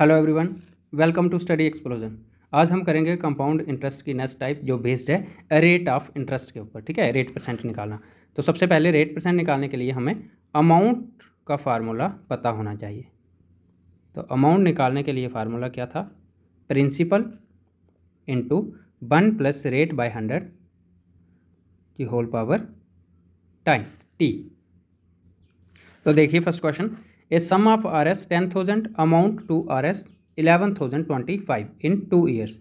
Hello everyone welcome to study explosion आज हम करेंगे कंपाउंड इंटरेस्ट की नेक्स्ट टाइप जो बेस्ड है रेट ऑफ इंटरेस्ट के ऊपर ठीक है रेट परसेंट निकालना तो सबसे पहले रेट परसेंट निकालने के लिए हमें अमाउंट का फार्मूला पता होना चाहिए तो अमाउंट निकालने के लिए फार्मूला क्या था principal into one plus rate by hundred की होल पावर टाइम टी तो देखिए first question a sum of R S ten thousand amount to R S eleven thousand twenty five in two years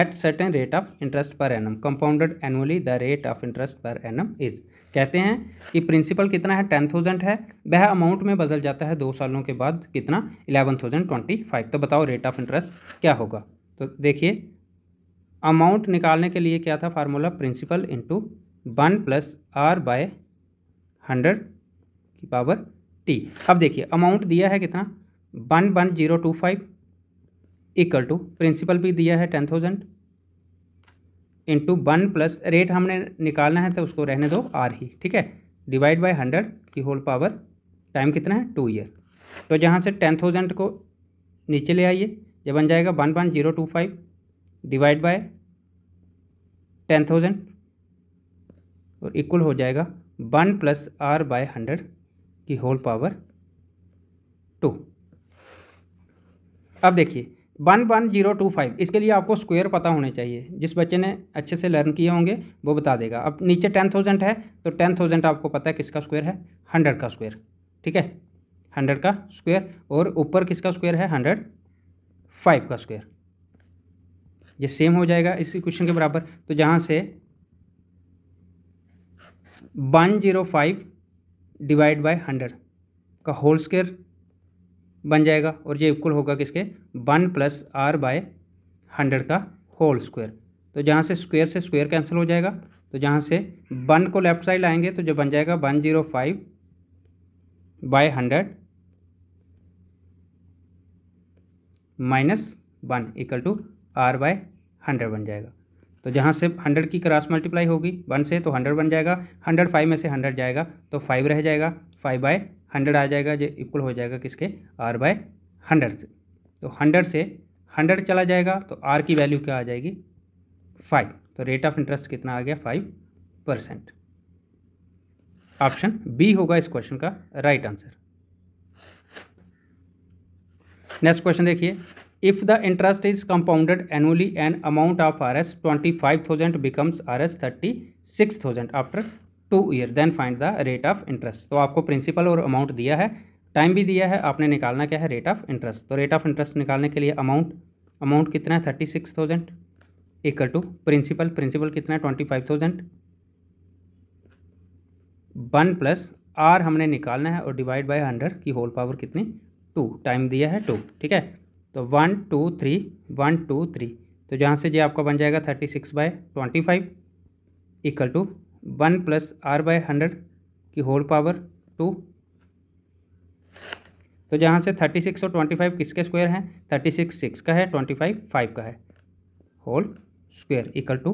at certain rate of interest per annum compounded annually the rate of interest per annum is कहते हैं कि principal कितना है ten thousand है वह amount में बदल जाता है दो सालों के बाद कितना इलेवन थाउजेंड ट्वेंटी फाइव तो बताओ रेट ऑफ इंटरेस्ट क्या होगा तो देखिए अमाउंट निकालने के लिए क्या था formula principal into one plus R by hundred की पावर टी अब देखिए अमाउंट दिया है कितना one one zero two five equal to principal भी दिया है ten thousand into one plus rate हमने निकालना है तो उसको रहने दो आर ही ठीक है डिवाइड बाय हंड्रेड की होल पावर टाइम कितना है टू ईयर तो जहाँ से टेन थाउजेंड को नीचे ले आइए जब बन जाएगा one one zero two five divide by ten thousand और इक्वल हो जाएगा one plus R by hundred की होल पावर टू अब देखिए one one zero two five इसके लिए आपको स्क्वायर पता होने चाहिए जिस बच्चे ने अच्छे से लर्न किए होंगे वो बता देगा अब नीचे टेन थाउजेंड है तो टेन थाउजेंड आपको पता है किसका स्क्वायर है हंड्रेड का स्क्वायर ठीक है हंड्रेड का स्क्वायर और ऊपर किसका स्क्वायर है हंड्रेड फाइव का स्क्वायर ये सेम हो जाएगा इस क्वेश्चन के बराबर तो जहाँ से one zero five divide by hundred का होल स्केयर बन जाएगा और ये इक्वल होगा किसके one plus R by hundred का होल स्क्वायर तो जहाँ से स्क्वायर से स्क्वायर कैंसिल हो जाएगा तो जहाँ से वन को लेफ्ट साइड लाएंगे तो जो बन जाएगा one zero five by hundred minus one equal to R by hundred बन जाएगा तो जहाँ से हंड्रेड की क्रॉस मल्टीप्लाई होगी वन से तो हंड्रेड बन जाएगा हंड्रेड फाइव में से हंड्रेड जाएगा तो फाइव रह जाएगा फाइव बाय हंड्रेड आ जाएगा जो इक्वल हो जाएगा किसके आर बाय हंड्रेड से तो हंड्रेड से हंड्रेड चला जाएगा तो आर की वैल्यू क्या आ जाएगी फाइव तो रेट ऑफ इंटरेस्ट कितना आ गया फाइव परसेंट ऑप्शन बी होगा इस क्वेश्चन का राइट आंसर नेक्स्ट क्वेश्चन देखिए if the interest is compounded an amount of R S twenty five thousand becomes R S thirty six thousand after two year then find the rate of interest तो आपको principal और amount दिया है time भी दिया है आपने निकालना क्या है रेट ऑफ इंटरेस्ट तो रेट ऑफ इंटरेस्ट निकालने के लिए अमाउंट अमाउंट कितना है thirty six thousand equal to principal principal कितना है twenty five thousand one plus R हमने निकालना है और डिवाइड बाई हंड्रेड की होल पावर कितनी टू टाइम दिया है टू ठीक है तो one two three one two three तो जहाँ से ये आपका बन जाएगा thirty six by twenty five equal to one plus R by hundred की होल पावर टू तो जहाँ से थर्टी सिक्स और ट्वेंटी फाइव किसके स्क्वायर हैं थर्टी सिक्स सिक्स का है ट्वेंटी फाइव फाइव का है whole square equal to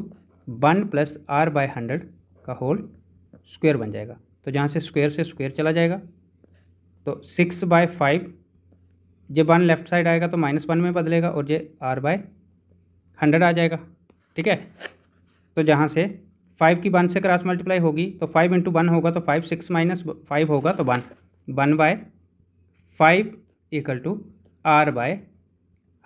one plus R by hundred का होल स्क्वायर बन जाएगा तो जहाँ से स्क्वायर से स्क्वायर चला जाएगा तो सिक्स बाय फाइव जे वन लेफ्ट साइड आएगा तो माइनस वन में बदलेगा और जे आर बाय हंड्रेड आ जाएगा ठीक है तो जहाँ से फाइव की वन से क्रॉस मल्टीप्लाई होगी तो फाइव इंटू वन होगा तो फाइव सिक्स माइनस फाइव होगा तो one one by five equal to R by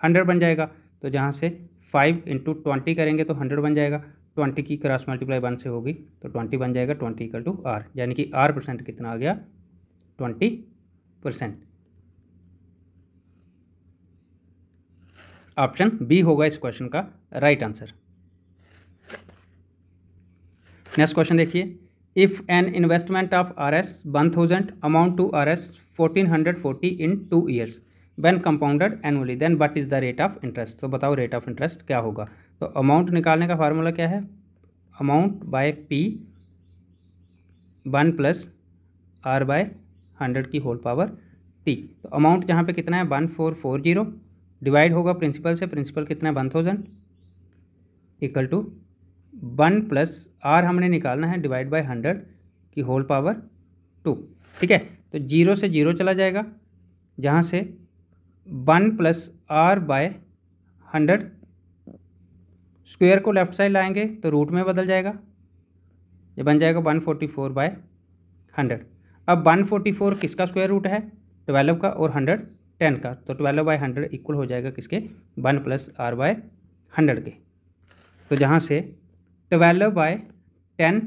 hundred बन जाएगा तो जहाँ से फाइव इंटू ट्वेंटी करेंगे तो हंड्रेड बन जाएगा ट्वेंटी की क्रॉस मल्टीप्लाई वन से होगी तो ट्वेंटी बन जाएगा ट्वेंटी इक्वल टू आर यानी कि आर परसेंट कितना आ गया ट्वेंटी परसेंट ऑप्शन बी होगा इस क्वेश्चन का राइट आंसर नेक्स्ट क्वेश्चन देखिए if an investment of R S one thousand amount to R S fourteen hundred forty in two years when compounded annually then what is the rate of interest तो बताओ rate of interest क्या होगा तो amount निकालने का formula क्या है amount by P one plus R by hundred की होल पावर टी तो अमाउंट यहाँ पे कितना है one four four zero divide होगा प्रिंसिपल से प्रिंसिपल कितना one thousand equal to one plus R हमने निकालना है डिवाइड बाय हंड्रेड की होल पावर टू ठीक है तो जीरो से जीरो चला जाएगा जहाँ से one plus R by hundred square को लेफ्ट साइड लाएंगे तो रूट में बदल जाएगा ये बन जाएगा one forty four by hundred अब वन फोर्टी फोर किसका स्क्वायर रूट है ट्वेल्व का और हंड्रेड टेन का तो ट्वेल्व बाई हंड्रेड इक्वल हो जाएगा किसके one plus R by hundred के तो जहाँ से twelve by ten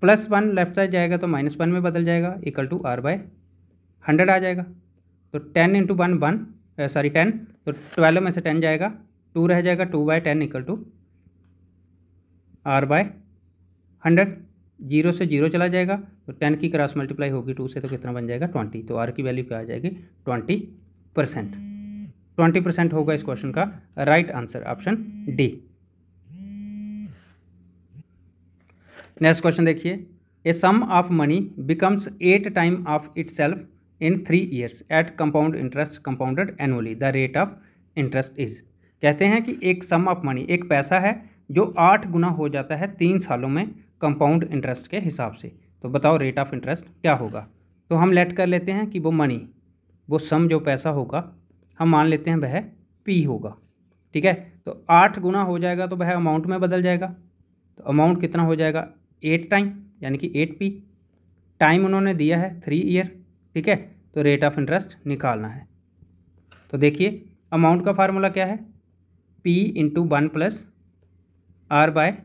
plus one left side जाएगा तो माइनस वन में बदल जाएगा equal to R by hundred आ जाएगा तो ten into one one sorry ten तो ट्वेल्व में से टेन जाएगा टू रह जाएगा two by ten equal to R by hundred zero से जीरो चला जाएगा तो टेन की क्रॉस मल्टीप्लाई होगी टू से तो कितना बन जाएगा ट्वेंटी तो आर की वैल्यू क्या आ जाएगी ट्वेंटी परसेंट ट्वेंटी परसेंट होगा इस क्वेश्चन का right answer option D next question देखिए a sum of money becomes eight time of itself in three years at compound interest compounded annually the rate of interest is कहते हैं कि एक सम of money एक पैसा है जो आठ गुना हो जाता है तीन सालों में कंपाउंड इंटरेस्ट के हिसाब से तो बताओ रेट ऑफ इंटरेस्ट क्या होगा तो हम लेट कर लेते हैं कि वो मनी वो सम जो पैसा होगा हम मान लेते हैं वह पी होगा ठीक है तो आठ गुना हो जाएगा तो वह अमाउंट में बदल जाएगा तो अमाउंट कितना हो जाएगा एट टाइम यानी कि एट पी टाइम उन्होंने दिया है थ्री ईयर ठीक है तो रेट ऑफ इंटरेस्ट निकालना है तो देखिए अमाउंट का फार्मूला क्या है P into one plus R by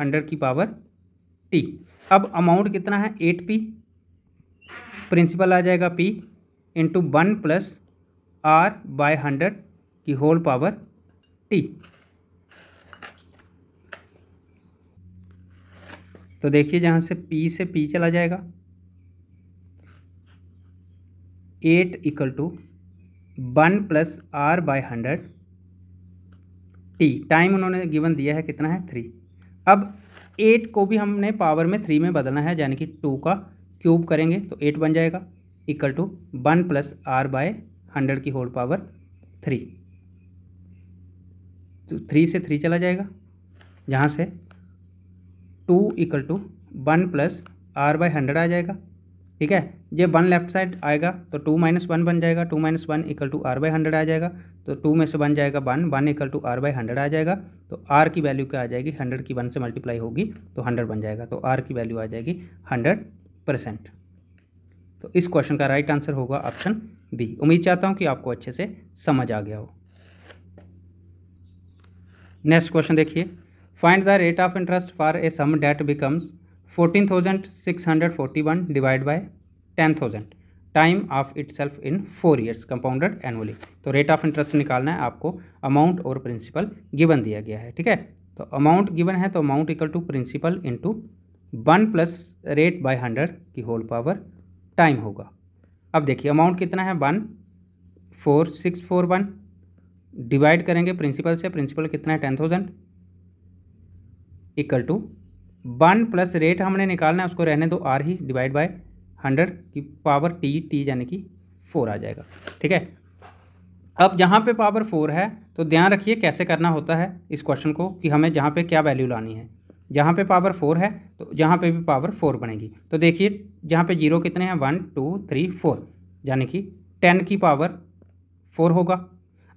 hundred की पावर टी अब अमाउंट कितना है एट पी प्रिंसिपल आ जाएगा P into one plus R by hundred की होल पावर टी तो देखिए जहाँ से पी से पी चला जाएगा eight equal to one plus R by hundred T time उन्होंने गिवन दिया है कितना है थ्री अब एट को भी हमने पावर में थ्री में बदलना है यानी कि टू का क्यूब करेंगे तो एट बन जाएगा equal to one plus R by hundred की होल पावर थ्री तो थ्री से थ्री चला जाएगा यहाँ से two equal to one plus R by hundred आ जाएगा ठीक है ये वन लेफ्ट साइड आएगा तो टू माइनस वन बन जाएगा two minus one equal to R by hundred आ जाएगा तो टू में से बन जाएगा one one equal to R by hundred आ जाएगा तो आर की वैल्यू क्या आ जाएगी हंड्रेड की वन से मल्टीप्लाई होगी तो हंड्रेड बन जाएगा तो आर की वैल्यू आ जाएगी हंड्रेड परसेंट तो इस क्वेश्चन का राइट आंसर होगा ऑप्शन बी उम्मीद चाहता हूँ कि आपको अच्छे से समझ आ गया हो नेक्स्ट क्वेश्चन देखिए find the rate of interest for a sum that becomes fourteen thousand six hundred forty one divide by ten thousand time of itself in four years compounded annually तो rate of interest निकालना है आपको amount और principal given दिया गया है ठीक है तो अमाउंट गिवन है तो amount equal to principal to one plus rate by hundred की होल पावर टाइम होगा अब देखिए अमाउंट कितना है one four six four one divide करेंगे प्रिंसिपल से प्रिंसिपल कितना है ten thousand equal to one plus rate हमने निकालना है उसको रहने दो आर ही डिवाइड बाय हंड्रेड की पावर टी टी यानी कि फोर आ जाएगा ठीक है अब जहाँ पे पावर फोर है तो ध्यान रखिए कैसे करना होता है इस क्वेश्चन को कि हमें जहाँ पे क्या वैल्यू लानी है जहाँ पे पावर फोर है तो जहाँ पे भी पावर फोर बनेगी तो देखिए जहाँ पे जीरो कितने हैं वन टू थ्री फोर यानी कि टेन की पावर फोर होगा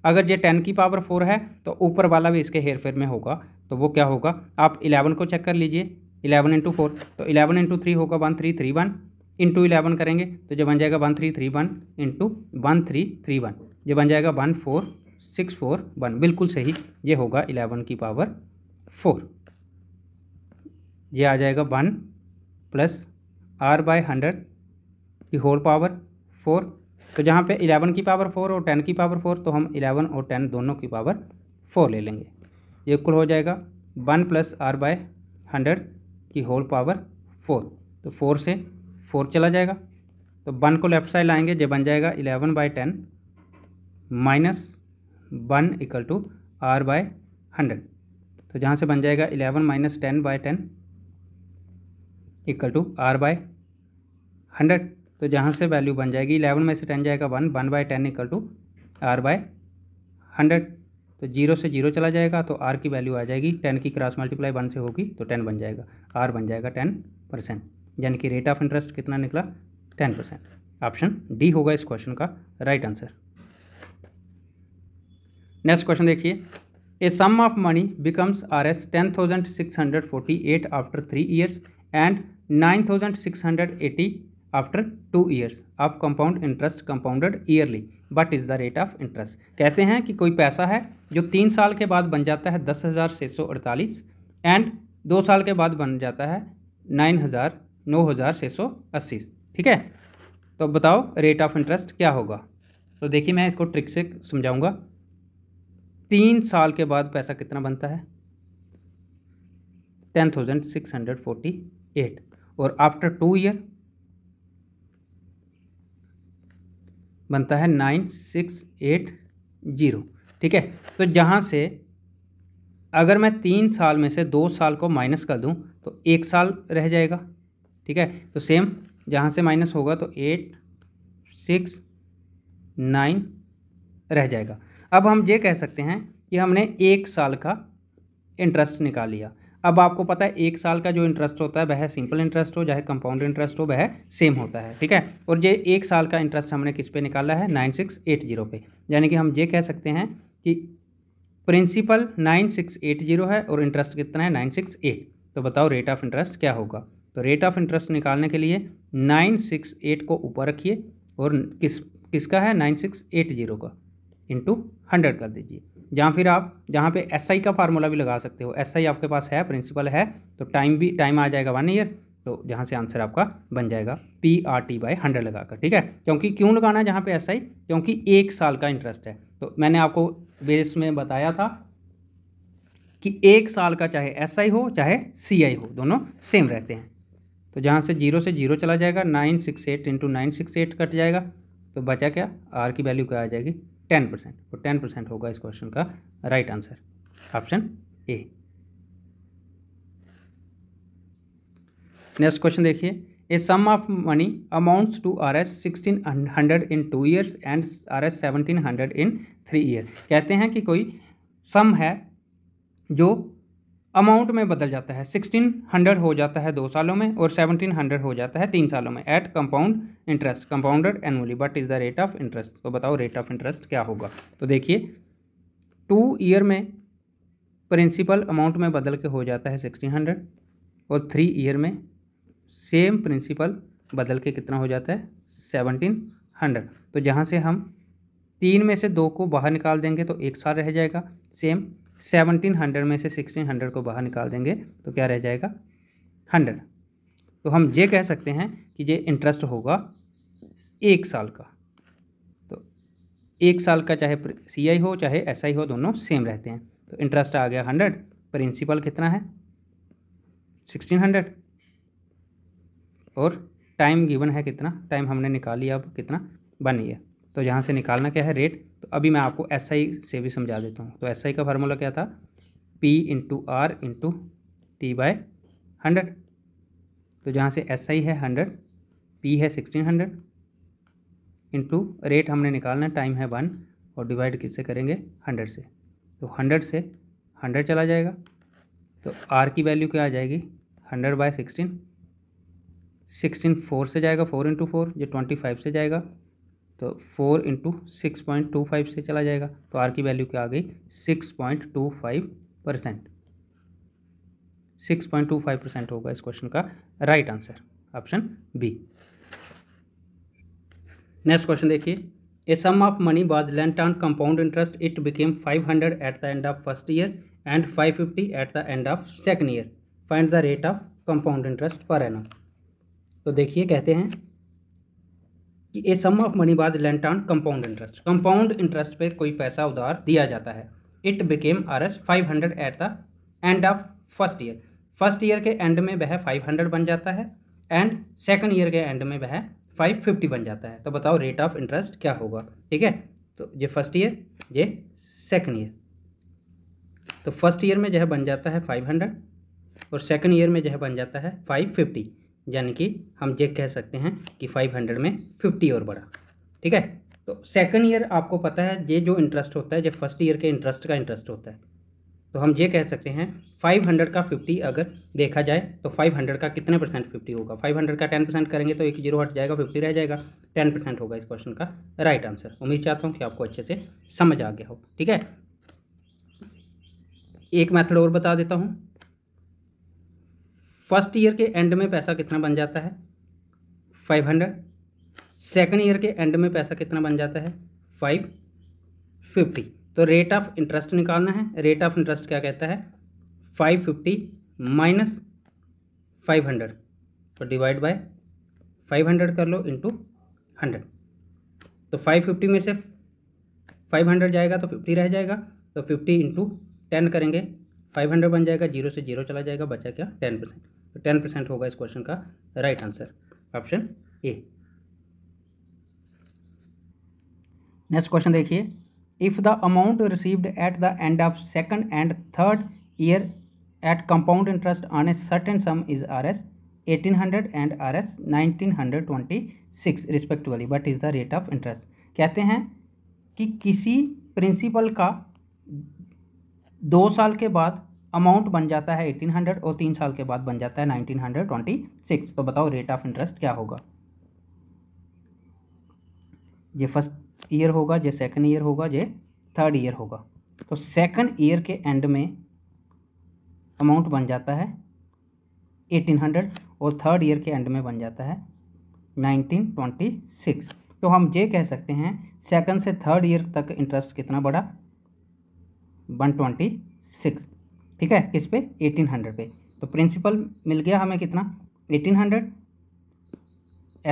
अगर ये टेन की पावर फोर है तो ऊपर वाला भी इसके हेर फेर में होगा तो वो क्या होगा आप इलेवन को चेक कर लीजिए इलेवन इंटू फोर तो इलेवन इंटू थ्री होगा one three three one into eleven करेंगे तो जो बन जाएगा one three three one into one three three one जो बन जाएगा one four six four one बिल्कुल सही ये होगा इलेवन की पावर फोर ये आ जाएगा one plus R by hundred की होल पावर फोर तो जहाँ पे इलेवन की पावर फोर और टेन की पावर फोर तो हम इलेवन और टेन दोनों की पावर फोर ले लेंगे ये कुल हो जाएगा one plus R by hundred की होल पावर फोर तो फोर से फोर चला जाएगा तो वन को लेफ्ट साइड लाएंगे जो बन जाएगा eleven by ten minus one equal to R by hundred तो जहाँ से बन जाएगा eleven minus ten by ten equal to R by hundred तो जहाँ से वैल्यू बन जाएगी इलेवन में से टेन जाएगा one one by ten equal to R by hundred तो जीरो से जीरो चला जाएगा तो आर की वैल्यू आ जाएगी टेन की क्रॉस मल्टीप्लाई वन से होगी तो टेन बन जाएगा आर बन जाएगा टेन परसेंट यानी कि रेट ऑफ इंटरेस्ट कितना निकला टेन परसेंट ऑप्शन डी होगा इस क्वेश्चन का राइट आंसर नेक्स्ट क्वेश्चन देखिए a sum of money becomes R S ten thousand six hundred forty eight after three years and nine thousand six hundred eighty after two years of compound interest compounded yearly but is the rate of interest कहते हैं कि कोई पैसा है जो तीन साल के बाद बन जाता है दस हज़ार छः सौ अड़तालीस एंड दो साल के बाद बन जाता है नाइन हज़ार नौ हज़ार छः सौ अस्सी ठीक है तो बताओ रेट ऑफ इंटरेस्ट क्या होगा तो देखिए मैं इसको ट्रिक से समझाऊंगा तीन साल के बाद पैसा कितना बनता है ten thousand six hundred forty eight और आफ्टर टू ईयर बनता है नाइन सिक्स एट जीरो ठीक है तो जहाँ से अगर मैं तीन साल में से दो साल को माइनस कर दूँ तो एक साल रह जाएगा ठीक है तो सेम जहाँ से माइनस होगा तो एट सिक्स नाइन रह जाएगा अब हम ये कह सकते हैं कि हमने एक साल का इंटरेस्ट निकाल लिया अब आपको पता है एक साल का जो इंटरेस्ट होता है वह सिंपल इंटरेस्ट हो चाहे कंपाउंड इंटरेस्ट हो वह सेम होता है ठीक है और ये एक साल का इंटरेस्ट हमने किस पे निकाला है नाइन सिक्स एट जीरो पे यानी कि हम ये कह सकते हैं कि principal nine six eight zero है और इंटरेस्ट कितना है नाइन सिक्स एट तो बताओ रेट ऑफ इंटरेस्ट क्या होगा तो रेट ऑफ इंटरेस्ट निकालने के लिए नाइन सिक्स एट को ऊपर रखिए और किस किसका है नाइन सिक्स एट जीरो का इंटू हंड्रेड कर दीजिए जहाँ फिर आप जहाँ पे एस SI का फार्मूला भी लगा सकते हो एस SI आपके पास है प्रिंसिपल है तो टाइम भी टाइम आ जाएगा वन ईयर तो जहाँ से आंसर आपका बन जाएगा P R T by hundred लगाकर ठीक है क्योंकि क्यों लगाना है जहाँ पे एस SI? क्योंकि एक साल का इंटरेस्ट है तो मैंने आपको बेस में बताया था कि एक साल का चाहे एस SI हो चाहे सी हो दोनों सेम रहते हैं तो जहाँ से जीरो से जीरो चला जाएगा nine six eight into nine six eight cut जाएगा तो बचा क्या आर की वैल्यू क्या आ जाएगी टेन परसेंट तो टेन परसेंट होगा इस क्वेश्चन का right answer option A next question देखिए a sum of money amounts to R S sixteen hundred in two years and R S seventeen hundred in three year कहते हैं कि कोई सम है जो अमाउंट में बदल जाता है सिक्सटीन हंड्रेड हो जाता है दो सालों में और सेवनटीन हंड्रेड हो जाता है तीन सालों में at compound interest compounded annually but is the rate of interest तो बताओ रेट ऑफ इंटरेस्ट क्या होगा तो देखिए टू ईयर में प्रिंसिपल अमाउंट में बदल के हो जाता है सिक्सटीन हंड्रेड और थ्री ईयर में सेम प्रिंसिपल बदल के कितना हो जाता है सेवनटीन हंड्रेड तो जहाँ से हम तीन में से दो को बाहर निकाल देंगे तो एक साल रह जाएगा सेम सेवनटीन हंड्रेड में से सिक्सटीन हंड्रेड को बाहर निकाल देंगे तो क्या रह जाएगा हंड्रेड तो हम ये कह सकते हैं कि ये इंटरेस्ट होगा एक साल का तो एक साल का चाहे सी आई हो चाहे एस आई हो दोनों सेम रहते हैं तो इंटरेस्ट आ गया हंड्रेड प्रिंसिपल कितना है सिक्सटीन हंड्रेड और टाइम गिवन है कितना टाइम हमने निकाली अब कितना बन गया तो यहाँ से निकालना क्या है रेट अभी मैं आपको एस SI से भी समझा देता हूँ तो एस SI का फार्मूला क्या था P into R into T by hundred तो जहाँ से एस SI है हंड्रेड पी है सिक्सटीन हंड्रेड इंटू रेट हमने निकालना टाइम है वन और डिवाइड किससे करेंगे हंड्रेड से तो हंड्रेड से हंड्रेड चला जाएगा तो आर की वैल्यू क्या आ जाएगी hundred by sixteen sixteen four से जाएगा फोर इंटू फोर जो ट्वेंटी फाइव से जाएगा तो four into six point two five से चला जाएगा तो आर की वैल्यू क्या आ गई six point two five percent six point two five percent होगा इस क्वेश्चन का right answer option B next question देखिए a sum of money was lent on compound interest it became five hundred at the end of first year and five fifty at the end of second year find the rate of compound interest per annum तो देखिए कहते हैं कि a sum of money बाज lent on compound interest compound interest पे कोई पैसा उधार दिया जाता है it became R S five hundred at the end of first year first year के एंड में वह फाइव हंड्रेड बन जाता है एंड सेकेंड ईयर के एंड में वह फाइव फिफ्टी बन जाता है तो बताओ रेट ऑफ इंटरेस्ट क्या होगा ठीक है तो ये फर्स्ट ईयर ये सेकेंड ईयर तो फर्स्ट ईयर में जो है बन जाता है फाइव हंड्रेड और सेकेंड ईयर में जो है बन जाता है फाइव फिफ्टी यानी कि हम ये कह सकते हैं कि फाइव हंड्रेड में फिफ्टी और बढ़ा ठीक है तो सेकंड ईयर आपको पता है ये जो इंटरेस्ट होता है जब फर्स्ट ईयर के इंटरेस्ट का इंटरेस्ट होता है तो हम ये कह सकते हैं 500 का 50 अगर देखा जाए तो 500 का कितने परसेंट 50 होगा 500 का 10 परसेंट करेंगे तो एक जीरो हट जाएगा 50 रह जाएगा 10 परसेंट होगा इस क्वेश्चन का राइट आंसर उम्मीद चाहता हूँ कि आपको अच्छे से समझ आ गया हो ठीक है एक मेथड और बता देता हूँ फर्स्ट ईयर के एंड में पैसा कितना बन जाता है फाइव हंड्रेड सेकेंड ईयर के एंड में पैसा कितना बन जाता है फाइव फिफ्टी तो रेट ऑफ इंटरेस्ट निकालना है रेट ऑफ इंटरेस्ट क्या कहता है five fifty minus five hundred तो डिवाइड बाय फाइव हंड्रेड कर लो इंटू हंड्रेड तो फाइव फिफ्टी में से फाइव हंड्रेड जाएगा तो फिफ्टी रह जाएगा तो फिफ्टी इंटू टेन करेंगे फाइव हंड्रेड बन जाएगा जीरो से जीरो चला जाएगा बचा क्या टेन परसेंट तो टेन परसेंट होगा इस क्वेश्चन का right answer option A next question देखिए if the amount received at the end of second and third year at compound interest on a certain sum is R S eighteen hundred and R S nineteen hundred twenty six respectively but is the rate of interest कहते हैं कि किसी principal का दो साल के बाद amount बन जाता है एटीन हंड्रेड और तीन साल के बाद बन जाता है हंड्रेड ट्वेंटी सिक्स तो बताओ रेट ऑफ इंटरेस्ट क्या होगा ये फर्स्ट ईयर होगा ये सेकंड ईयर होगा ये थर्ड ईयर होगा तो सेकंड ईयर के एंड में अमाउंट बन जाता है एटीन हंड्रेड और थर्ड ईयर के एंड में बन जाता है ट्वेंटी सिक्स तो हम ये कह सकते हैं सेकंड से थर्ड ईयर तक इंटरेस्ट कितना बढ़ा सिक्स ठीक है किस पे एटीन हंड्रेड पे तो प्रिंसिपल मिल गया हमें कितना एटीन हंड्रेड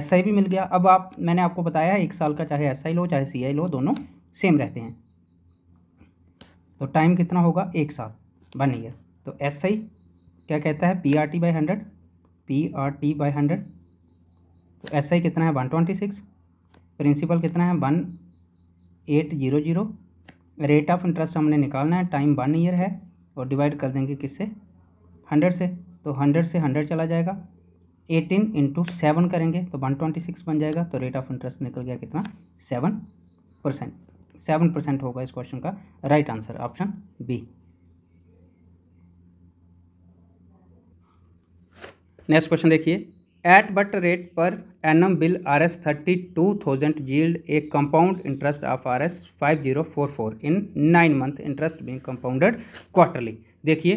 एस आई भी मिल गया अब आप मैंने आपको बताया एक साल का चाहे एस आई लो चाहे सी आई लो दोनों सेम रहते हैं तो टाइम कितना होगा एक साल वन ईयर तो एस आई क्या कहता है P R T by hundred P R T by hundred तो एस आई कितना है वन ट्वेंटी सिक्स प्रिंसिपल कितना है one eight zero zero rate of interest हमने निकालना है टाइम वन ईयर है और डिवाइड कर देंगे किससे हंड्रेड से तो हंड्रेड से हंड्रेड चला जाएगा एटीन इंटू सेवन करेंगे तो वन ट्वेंटी सिक्स बन जाएगा तो रेट ऑफ इंटरेस्ट निकल गया कितना सेवन परसेंट सेवन परसेंट होगा इस क्वेश्चन का right answer option B next question देखिए at what rate per annum will R S thirty two thousand yield a compound interest of R S five zero four four in nine month interest being compounded quarterly देखिए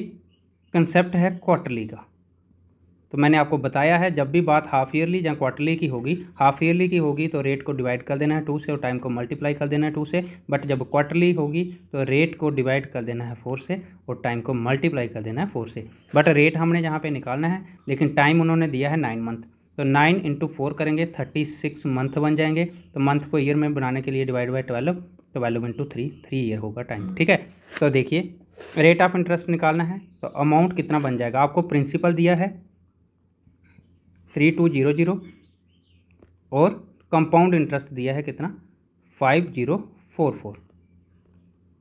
concept है quarterly का तो मैंने आपको बताया है जब भी बात हाफ ईयरली या क्वार्टरली की होगी हाफ ईयरली की होगी तो रेट को डिवाइड कर देना है टू से और टाइम को मल्टीप्लाई कर देना है टू से बट जब क्वार्टरली होगी तो रेट को डिवाइड कर देना है फोर से और टाइम को मल्टीप्लाई कर देना है फोर से बट रेट हमने यहाँ पर निकालना है लेकिन टाइम उन्होंने दिया है नाइन मंथ तो नाइन इंटू फोर करेंगे थर्टी सिक्स मंथ बन जाएंगे तो मंथ को ईयर में बनाने के लिए divide by twelve twelve into three three year होगा टाइम ठीक है तो देखिए रेट ऑफ इंटरेस्ट निकालना है तो अमाउंट कितना बन जाएगा आपको प्रिंसिपल दिया है थ्री टू जीरो जीरो और कंपाउंड इंटरेस्ट दिया है कितना फाइव जीरो फोर फोर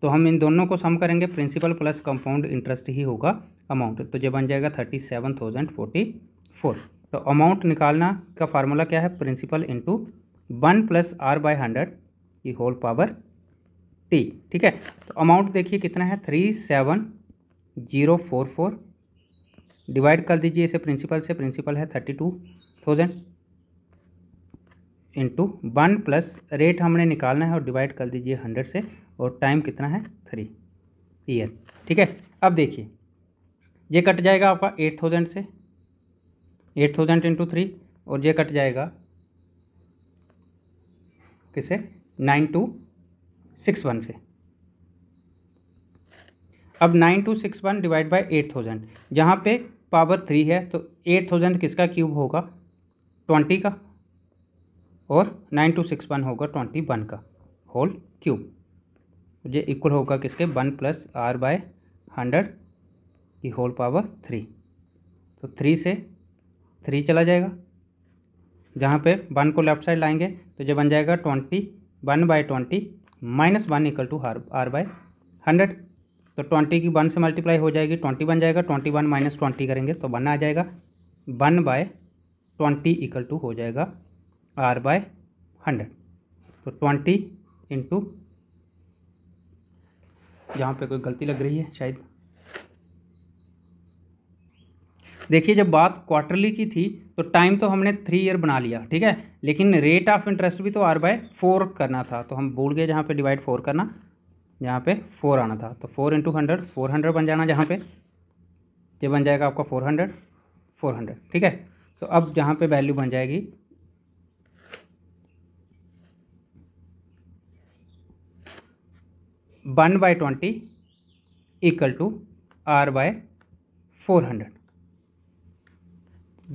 तो हम इन दोनों को सम करेंगे प्रिंसिपल प्लस कंपाउंड इंटरेस्ट ही होगा अमाउंट तो ये बन जाएगा thirty seven thousand forty four तो अमाउंट निकालना का फार्मूला क्या है principal into one plus R by hundred की होल पावर टी ठीक है तो अमाउंट देखिए कितना है three seven zero four four divide कर दीजिए इसे प्रिंसिपल से प्रिंसिपल है thirty two thousand into one plus rate हमने निकालना है और डिवाइड कर दीजिए हंड्रेड से और टाइम कितना है थ्री ईयर ठीक है अब देखिए ये कट जाएगा आपका एट थाउजेंड से एट थाउजेंड इंटू थ्री और ये कट जाएगा किसे नाइन टू सिक्स वन से अब nine two six one divide by eight thousand जहाँ पे पावर थ्री है तो एट थाउजेंड किसका क्यूब होगा ट्वेंटी का और नाइन टू सिक्स वन होगा ट्वेंटी वन का होल क्यूब ये इक्वल होगा किसके one plus R by hundred की होल पावर थ्री तो थ्री से थ्री चला जाएगा जहाँ पे वन को लेफ्ट साइड लाएंगे तो ये बन जाएगा twenty one by twenty minus one equal to R R by hundred तो ट्वेंटी की वन से मल्टीप्लाई हो जाएगी ट्वेंटी बन जाएगा ट्वेंटी वन माइनस ट्वेंटी करेंगे तो वन आ जाएगा one by twenty equal to हो जाएगा आर बाय हंड्रेड तो ट्वेंटी इंटू यहाँ पर कोई गलती लग रही है शायद देखिए जब बात क्वार्टरली की थी तो टाइम तो हमने थ्री ईयर बना लिया ठीक है लेकिन रेट ऑफ इंटरेस्ट भी तो आर बाय फोर करना था तो हम भूल गए जहाँ पे डिवाइड फोर करना यहाँ पे फोर आना था तो four into hundred four hundred बन जाना जहाँ पे ये बन जाएगा आपका फोर हंड्रेड फोर हंड्रेड ठीक है तो अब जहाँ पे वैल्यू बन जाएगी one by twenty equal to R by four hundred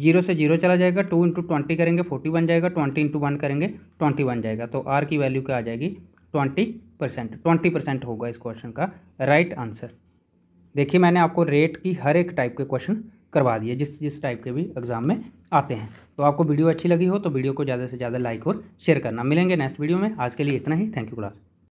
zero से जीरो चला जाएगा टू इंटू ट्वेंटी करेंगे फोर्टी बन जाएगा ट्वेंटी इंटू वन करेंगे ट्वेंटी बन जाएगा तो आर की वैल्यू क्या आ जाएगी ट्वेंटी परसेंट ट्वेंटी परसेंट होगा इस क्वेश्चन का राइट right आंसर देखिए मैंने आपको रेट की हर एक टाइप के क्वेश्चन करवा दिए जिस जिस टाइप के भी एग्जाम में आते हैं तो आपको वीडियो अच्छी लगी हो तो वीडियो को ज़्यादा से ज़्यादा लाइक और शेयर करना मिलेंगे नेक्स्ट वीडियो में आज के लिए इतना ही थैंक यू क्लास